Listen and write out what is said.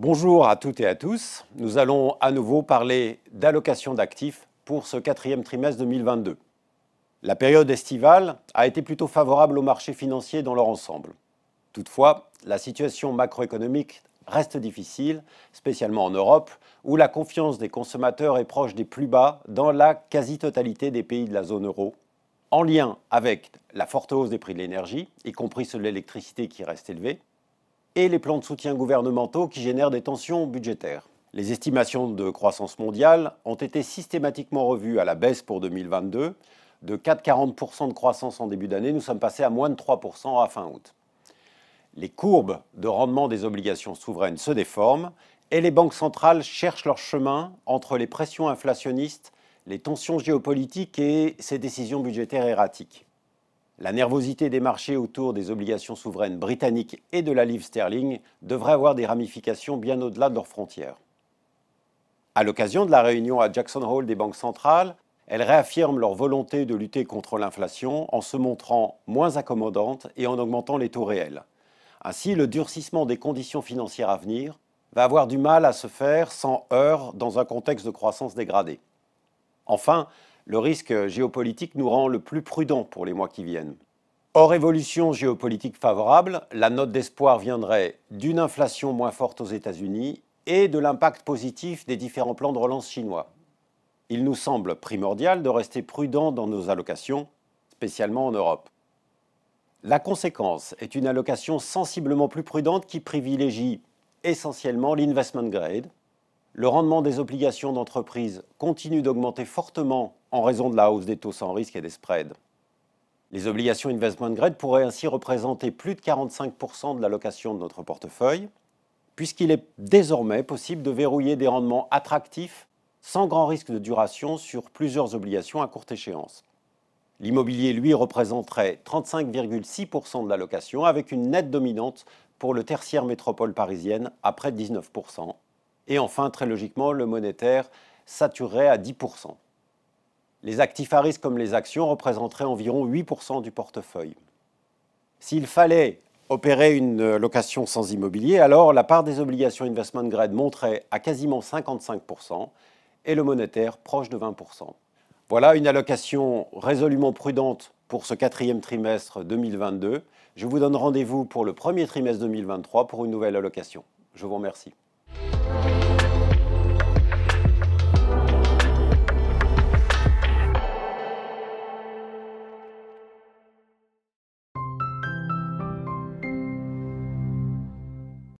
Bonjour à toutes et à tous. Nous allons à nouveau parler d'allocation d'actifs pour ce quatrième trimestre 2022. La période estivale a été plutôt favorable aux marchés financiers dans leur ensemble. Toutefois, la situation macroéconomique reste difficile, spécialement en Europe, où la confiance des consommateurs est proche des plus bas dans la quasi-totalité des pays de la zone euro, en lien avec la forte hausse des prix de l'énergie, y compris ceux de l'électricité qui reste élevée, et les plans de soutien gouvernementaux qui génèrent des tensions budgétaires. Les estimations de croissance mondiale ont été systématiquement revues à la baisse pour 2022. De 4,40% de croissance en début d'année, nous sommes passés à moins de 3% à fin août. Les courbes de rendement des obligations souveraines se déforment et les banques centrales cherchent leur chemin entre les pressions inflationnistes, les tensions géopolitiques et ces décisions budgétaires erratiques. La nervosité des marchés autour des obligations souveraines britanniques et de la livre sterling devrait avoir des ramifications bien au-delà de leurs frontières. À l'occasion de la réunion à Jackson Hole des banques centrales, elles réaffirment leur volonté de lutter contre l'inflation en se montrant moins accommodantes et en augmentant les taux réels. Ainsi, le durcissement des conditions financières à venir va avoir du mal à se faire sans heurts dans un contexte de croissance dégradée. Enfin, le risque géopolitique nous rend le plus prudent pour les mois qui viennent. Hors évolution géopolitique favorable, la note d'espoir viendrait d'une inflation moins forte aux États-Unis et de l'impact positif des différents plans de relance chinois. Il nous semble primordial de rester prudent dans nos allocations, spécialement en Europe. La conséquence est une allocation sensiblement plus prudente qui privilégie essentiellement l'investment grade, le rendement des obligations d'entreprise continue d'augmenter fortement en raison de la hausse des taux sans risque et des spreads. Les obligations investment grade pourraient ainsi représenter plus de 45% de l'allocation de notre portefeuille, puisqu'il est désormais possible de verrouiller des rendements attractifs sans grand risque de duration sur plusieurs obligations à courte échéance. L'immobilier, lui, représenterait 35,6% de l'allocation, avec une nette dominante pour le tertiaire métropole parisienne à près de 19%, et enfin, très logiquement, le monétaire saturerait à 10%. Les actifs à risque comme les actions représenteraient environ 8% du portefeuille. S'il fallait opérer une euh, location sans immobilier, alors la part des obligations investment grade monterait à quasiment 55% et le monétaire proche de 20%. Voilà une allocation résolument prudente pour ce quatrième trimestre 2022. Je vous donne rendez-vous pour le premier trimestre 2023 pour une nouvelle allocation. Je vous remercie. 了。